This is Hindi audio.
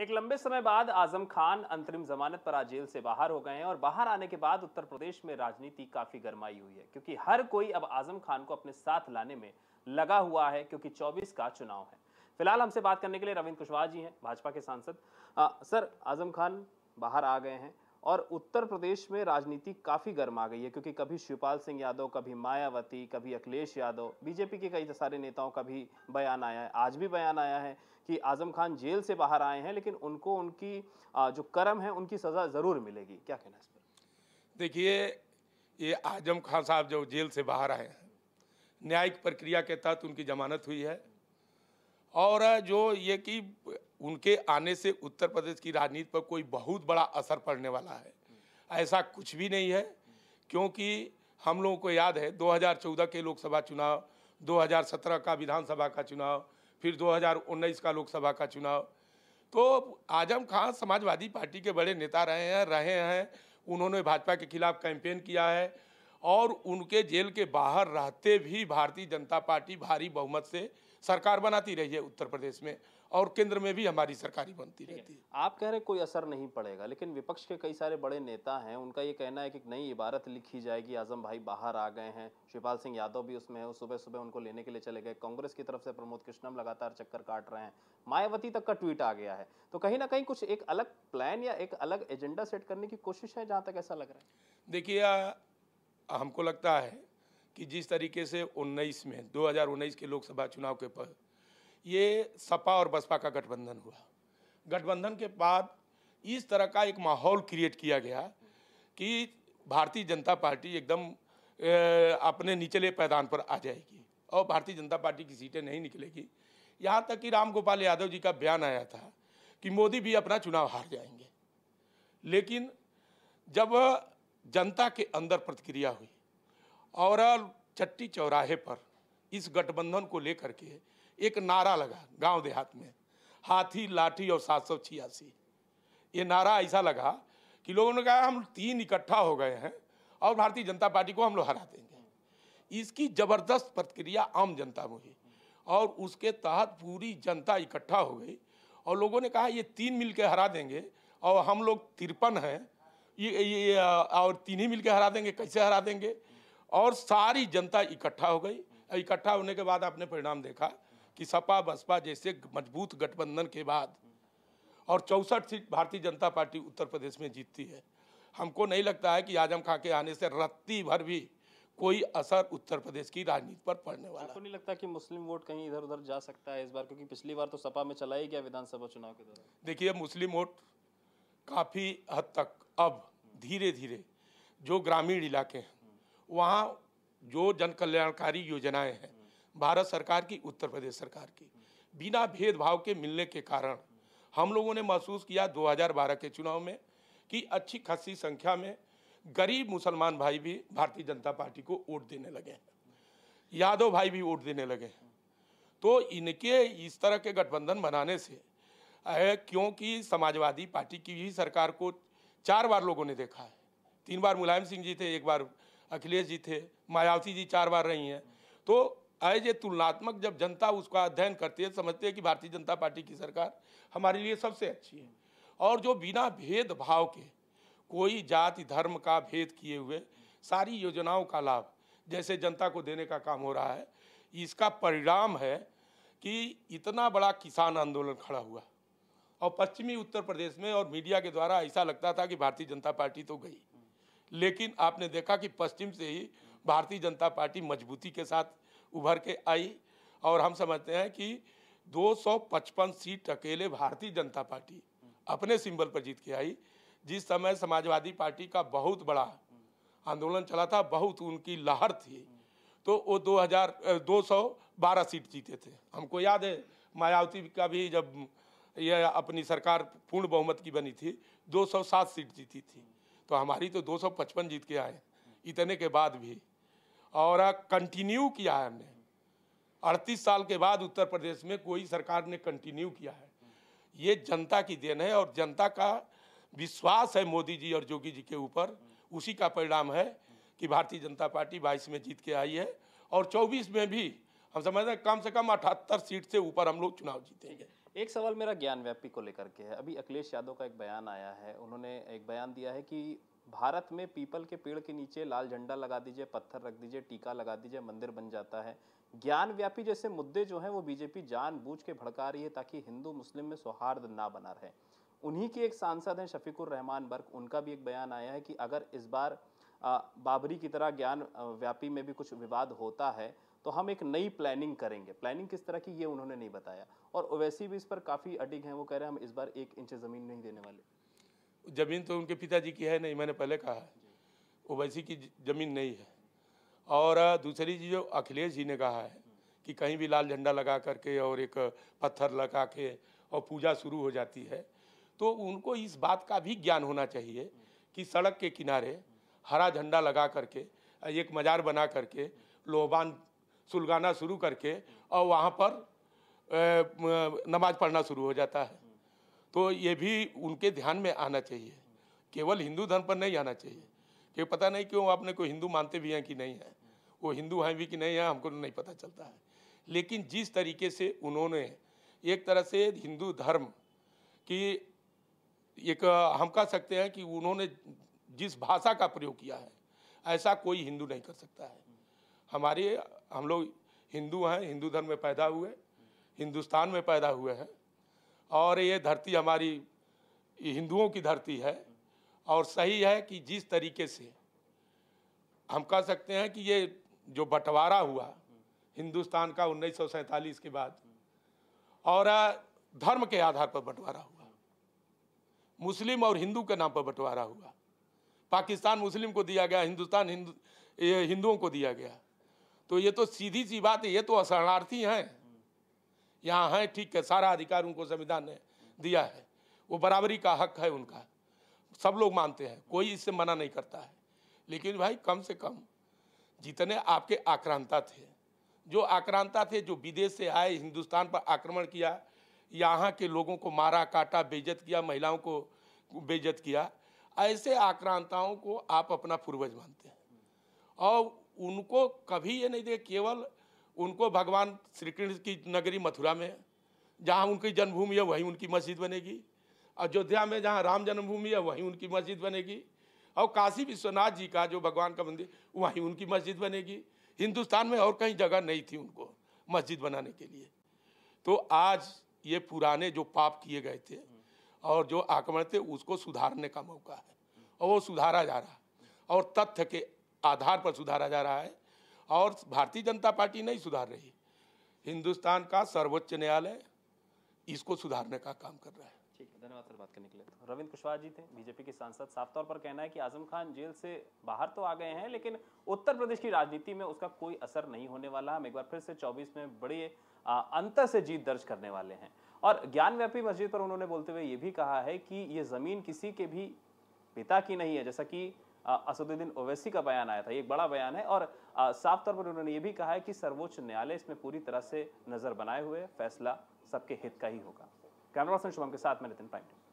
एक लंबे समय बाद आजम खान अंतरिम जमानत पर आज जेल से बाहर हो गए हैं और बाहर आने के बाद उत्तर प्रदेश में राजनीति काफी गर्माई हुई है क्योंकि हर कोई अब आजम खान को अपने साथ लाने में लगा हुआ है क्योंकि 24 का चुनाव है फिलहाल हमसे बात करने के लिए रविंद्र कुशवाहा जी हैं भाजपा के सांसद आ, सर आजम खान बाहर आ गए हैं और उत्तर प्रदेश में राजनीति काफ़ी गर्म आ गई है क्योंकि कभी शिवपाल सिंह यादव कभी मायावती कभी अखिलेश यादव बीजेपी के कई सारे नेताओं का भी बयान आया है आज भी बयान आया है कि आजम खान जेल से बाहर आए हैं लेकिन उनको उनकी जो कर्म है उनकी सज़ा ज़रूर मिलेगी क्या कहना इस पर देखिए ये आजम खान साहब जो जेल से बाहर आए हैं न्यायिक प्रक्रिया के तहत उनकी जमानत हुई है और जो ये कि उनके आने से उत्तर प्रदेश की राजनीति पर कोई बहुत बड़ा असर पड़ने वाला है ऐसा कुछ भी नहीं है क्योंकि हम लोगों को याद है 2014 के लोकसभा चुनाव 2017 का विधानसभा का चुनाव फिर 2019 का लोकसभा का चुनाव तो आजम खान समाजवादी पार्टी के बड़े नेता रहे हैं रहे हैं उन्होंने भाजपा के खिलाफ कैंपेन किया है और उनके जेल के बाहर रहते भी भारतीय जनता पार्टी भारी बहुमत से सरकार बनाती रही है उत्तर प्रदेश में और केंद्र में भी हमारी सरकारी बनती रहती है आप कह रहे कोई असर नहीं पड़ेगा लेकिन विपक्ष के कई सारे बड़े नेता हैं उनका ये कहना है कि नई इबारत लिखी जाएगी आजम भाई बाहर आ गए हैं शिवपाल सिंह यादव भी उसमें है सुबह सुबह उनको लेने के लिए चले गए कांग्रेस की तरफ से प्रमोद कृष्णम लगातार चक्कर काट रहे हैं मायावती तक का ट्वीट आ गया है तो कहीं ना कहीं कुछ एक अलग प्लान या एक अलग एजेंडा सेट करने की कोशिश है जहाँ तक ऐसा लग रहा है देखिए हमको लगता है कि जिस तरीके से 19 में 2019 के लोकसभा चुनाव के पर ये सपा और बसपा का गठबंधन हुआ गठबंधन के बाद इस तरह का एक माहौल क्रिएट किया गया कि भारतीय जनता पार्टी एकदम अपने निचले पैदान पर आ जाएगी और भारतीय जनता पार्टी की सीटें नहीं निकलेगी यहाँ तक कि राम गोपाल यादव जी का बयान आया था कि मोदी भी अपना चुनाव हार जाएंगे लेकिन जब जनता के अंदर प्रतिक्रिया हुई और चट्टी चौराहे पर इस गठबंधन को लेकर के एक नारा लगा गांव देहात में हाथी लाठी और सात सौ छियासी ये नारा ऐसा लगा कि लोगों ने कहा हम तीन इकट्ठा हो गए हैं और भारतीय जनता पार्टी को हम लोग हरा देंगे इसकी जबरदस्त प्रतिक्रिया आम जनता में हुई और उसके तहत पूरी जनता इकट्ठा हो गई और लोगों ने कहा ये तीन मिल के हरा देंगे और हम लोग तिरपन हैं ये, ये और तीन ही मिल के हरा देंगे कैसे हरा देंगे और सारी जनता इकट्ठा हो गई इकट्ठा होने के बाद आपने परिणाम देखा कि सपा बसपा जैसे मजबूत गठबंधन के बाद और चौसठ सीट भारतीय जनता पार्टी उत्तर प्रदेश में जीतती है हमको नहीं लगता है कि आजम खां के आने से रत्ती भर भी कोई असर उत्तर प्रदेश की राजनीति पर पड़ने वाला आपको नहीं लगता कि मुस्लिम वोट कहीं इधर उधर जा सकता है इस बार क्योंकि पिछली बार तो सपा में चला ही गया विधानसभा चुनाव के दौरान देखिए मुस्लिम वोट काफ़ी हद तक अब धीरे धीरे जो ग्रामीण इलाके हैं वहाँ जो जन कल्याणकारी योजनाएं हैं भारत सरकार की उत्तर प्रदेश सरकार की बिना भेदभाव के मिलने के कारण हम लोगों ने महसूस किया 2012 के चुनाव में कि अच्छी खासी संख्या में गरीब मुसलमान भाई भी भारतीय जनता पार्टी को वोट देने लगे हैं यादव भाई भी वोट देने लगे हैं तो इनके इस तरह के गठबंधन बनाने से क्योंकि समाजवादी पार्टी की ही सरकार को चार बार लोगों ने देखा है तीन बार मुलायम सिंह जी थे एक बार अखिलेश जी थे मायावती जी चार बार रही हैं तो आए ए तुलनात्मक जब जनता उसका अध्ययन करती है समझते हैं कि भारतीय जनता पार्टी की सरकार हमारे लिए सबसे अच्छी है और जो बिना भेदभाव के कोई जाति धर्म का भेद किए हुए सारी योजनाओं का लाभ जैसे जनता को देने का काम हो रहा है इसका परिणाम है कि इतना बड़ा किसान आंदोलन खड़ा हुआ और पश्चिमी उत्तर प्रदेश में और मीडिया के द्वारा ऐसा लगता था कि भारतीय जनता पार्टी तो गई लेकिन आपने देखा कि पश्चिम से ही भारतीय जनता पार्टी मजबूती के साथ उभर के आई और हम समझते हैं कि 255 सीट अकेले भारतीय जनता पार्टी अपने सिंबल पर जीत के आई जिस समय समाजवादी पार्टी का बहुत बड़ा आंदोलन चला था बहुत उनकी लहर थी तो वो 2000 212 सीट जीते थे हमको याद है मायावती का भी जब यह अपनी सरकार पूर्ण बहुमत की बनी थी 207 सीट जीती थी तो हमारी तो 255 जीत के आए इतने के बाद भी और कंटिन्यू किया है हमने अड़तीस साल के बाद उत्तर प्रदेश में कोई सरकार ने कंटिन्यू किया है ये जनता की देन है और जनता का विश्वास है मोदी जी और योगी जी के ऊपर उसी का परिणाम है कि भारतीय जनता पार्टी बाईस में जीत के आई है और चौबीस में भी हम समझ रहे हैं कम से कम अठहत्तर सीट से ऊपर हम लोग चुनाव जीतेंगे एक सवाल मेरा ज्ञान व्यापी को लेकर के है अभी अखिलेश यादव का एक बयान आया है उन्होंने एक बयान दिया है कि भारत में पीपल के पेड़ के नीचे लाल झंडा लगा दीजिए पत्थर रख दीजिए टीका लगा दीजिए मंदिर बन जाता है ज्ञान व्यापी जैसे मुद्दे जो हैं वो बीजेपी जान बूझ के भड़का रही है ताकि हिंदू मुस्लिम में सौहार्द ना बना रहे उन्हीं के एक सांसद हैं शफीकुर रहमान बर्क उनका भी एक बयान आया है कि अगर इस बार बाबरी की तरह ज्ञान व्यापी में भी कुछ विवाद होता है तो हम एक नई प्लानिंग करेंगे प्लानिंग किस तरह की ये उन्होंने नहीं बताया और ओवैसी भी इस पर काफ़ी अडिग हैं वो कह रहे हैं हम इस बार एक इंच ज़मीन नहीं देने वाले ज़मीन तो उनके पिताजी की है नहीं मैंने पहले कहा है ओवैसी की ज़मीन नहीं है और दूसरी चीज़ जो अखिलेश जी ने कहा है कि कहीं भी लाल झंडा लगा करके और एक पत्थर लगा के और पूजा शुरू हो जाती है तो उनको इस बात का भी ज्ञान होना चाहिए कि सड़क के किनारे हरा झंडा लगा करके एक मज़ार बना करके लोहबान सुलगाना शुरू करके और वहाँ पर नमाज पढ़ना शुरू हो जाता है तो ये भी उनके ध्यान में आना चाहिए केवल हिंदू धर्म पर नहीं आना चाहिए कि पता नहीं क्यों आपने कोई हिंदू मानते भी हैं कि नहीं है वो हिंदू हैं भी कि नहीं हैं हमको नहीं पता चलता है लेकिन जिस तरीके से उन्होंने एक तरह से हिंदू धर्म की एक हम कह सकते हैं कि उन्होंने जिस भाषा का प्रयोग किया है ऐसा कोई हिंदू नहीं कर सकता है हमारे हम लोग हिंदू हैं हिंदू धर्म में पैदा हुए हिंदुस्तान में पैदा हुए हैं और ये धरती हमारी हिंदुओं की धरती है और सही है कि जिस तरीके से हम कह सकते हैं कि ये जो बंटवारा हुआ हिंदुस्तान का उन्नीस के बाद और धर्म के आधार पर बंटवारा हुआ मुस्लिम और हिंदू के नाम पर बंटवारा हुआ पाकिस्तान मुस्लिम को दिया गया हिंदुस्तान हिंदू हिंदुओं को दिया गया तो ये तो सीधी सी बात है ये तो असरणार्थी हैं यहाँ हैं ठीक है सारा अधिकार उनको संविधान ने दिया है वो बराबरी का हक है उनका सब लोग मानते हैं कोई इससे मना नहीं करता है लेकिन भाई कम से कम जितने आपके आक्रांता थे जो आक्रांता थे जो विदेश से आए हिंदुस्तान पर आक्रमण किया यहाँ के लोगों को मारा काटा बेजत किया महिलाओं को बेजत किया ऐसे आक्रांताओं को आप अपना पूर्वज मानते हैं और उनको कभी ये नहीं दे केवल उनको भगवान श्री कृष्ण की नगरी मथुरा में जहाँ उनकी जन्मभूमि है वहीं उनकी मस्जिद बनेगी अयोध्या में जहाँ राम जन्मभूमि है वहीं उनकी मस्जिद बनेगी और काशी विश्वनाथ जी का जो भगवान का मंदिर वहीं उनकी मस्जिद बनेगी हिंदुस्तान में और कहीं जगह नहीं थी उनको मस्जिद बनाने के लिए तो आज ये पुराने जो पाप किए गए थे और जो आक्रमण थे उसको सुधारने का मौका है और वो सुधारा जा रहा और तथ्य के आधार पर सुधारा जा रहा है और भारतीय जनता पार्टी नहीं सुधार रही हिंदुस्तान का सर्वोच्च न्यायालय इसको सुधारने का काम कर रहा है ठीक है धन्यवाद सर बात करने के लिए तो रविंद्र कुशवाहा जी थे बीजेपी के सांसद साफ तौर पर कहना है कि आजम खान जेल से बाहर तो आ गए हैं लेकिन उत्तर प्रदेश की राजनीति में उसका कोई असर नहीं होने वाला हम एक बार फिर से 24 में बड़े अंतर से जीत दर्ज करने वाले हैं और ज्ञानव्यापी मस्जिद पर उन्होंने बोलते हुए ये भी कहा है कि ये ज़मीन किसी के भी पिता की नहीं है जैसा कि असदुद्दीन ओवैसी का बयान आया था ये बड़ा बयान है और साफ तौर पर उन्होंने ये भी कहा है कि सर्वोच्च न्यायालय इसमें पूरी तरह से नज़र बनाए हुए फैसला सबके हित का ही होगा कैमरा पर्सन शुभम के साथ मैं नितिन पाइंट